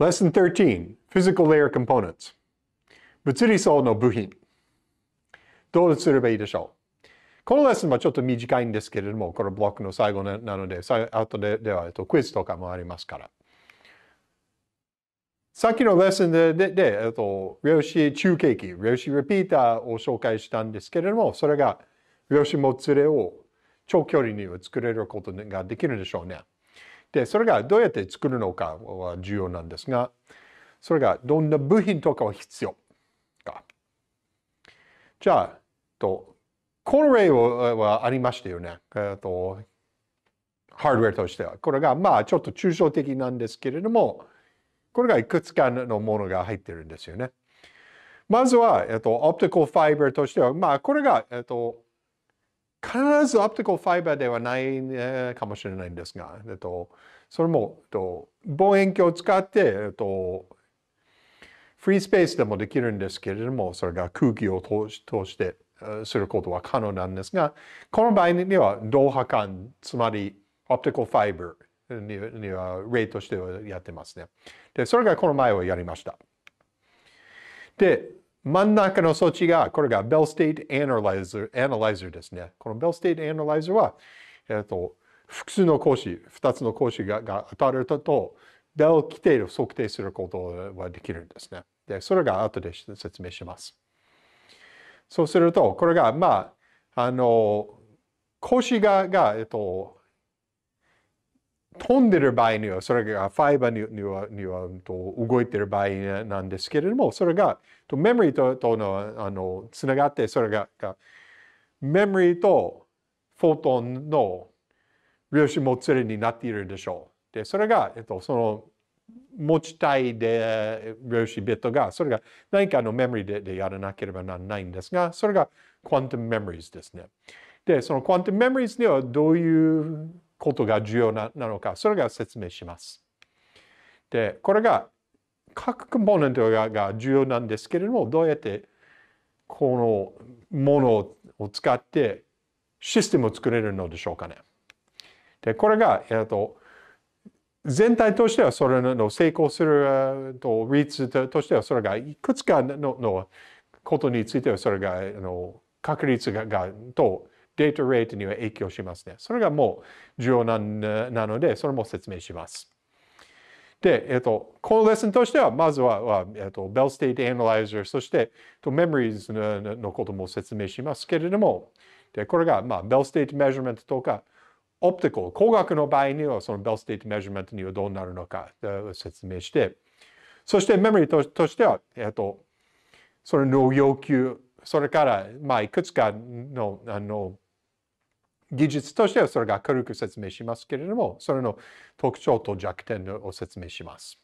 Lesson 13 Physical Layer Components 物理層の部品どうすればいいでしょうこのレッスンはちょっと短いんですけれども、このブロックの最後なので、後ででは、えっと、クイズとかもありますから。さっきのレッスンで、で、でえっと、量子中継機、量子リピーターを紹介したんですけれども、それが量子もつれを長距離に作れることができるでしょうね。で、それがどうやって作るのかは重要なんですが、それがどんな部品とかは必要か。じゃあ、とこの例はありましたよね。えっとハードウェアとしては。これがまあちょっと抽象的なんですけれども、これがいくつかのものが入ってるんですよね。まずは、えっと、オプティカルファイバーとしては、まあこれが、えっと、必ずオプティカルファイバーではない、ね、かもしれないんですが、えっと、それも、えっと、望遠鏡を使って、えっと、フリースペースでもできるんですけれども、それが空気を通し通してすることは可能なんですが、この場合には、同波間、つまり、オプティカルファイバーには例としてはやってますね。で、それがこの前はやりました。で、真ん中の装置が、これが Bell State Analyzer, Analyzer ですね。この Bell State Analyzer は、えっ、ー、と、複数の格子、二つの格子がが当たると、Bell 規定を測定することはできるんですね。で、それが後で説明します。そうすると、これが、まあ、あの、格子が、がえっ、ー、と、飛んでる場合には、それがファイバーにはには動いてる場合なんですけれども、それがとメモリととのあのつながって、それがメモリーとフォトンの量子もつれになっているでしょう。で、それが、えっと、その持ちたいで量子ビットが、それが何かのメモリででやらなければならないんですが、それがクワントムメモリーズですね。で、そのクワントムメモリーズにはどういうことが重要なのか、それが説明します。で、これが各コンポーネントが重要なんですけれども、どうやってこのものを使ってシステムを作れるのでしょうかね。で、これが、えっと、全体としてはそれの成功すると、率としてはそれがいくつかのことについてはそれが、あの確率がとデータレートには影響しますね。それがもう重要なので、それも説明します。で、えっと、このレッスンとしては、まずは、えっと、Bell State Analyzer、そして、と、モリーズ r のことも説明しますけれども、で、これが、まあ、Bell State Measurement とか、オプティコル、工学の場合には、その Bell State Measurement にはどうなるのか説明して、そして、メモリーとしては、えっと、それの要求、それから、まあ、いくつかの、あの、技術としてはそれが軽く説明しますけれども、それの特徴と弱点を説明します。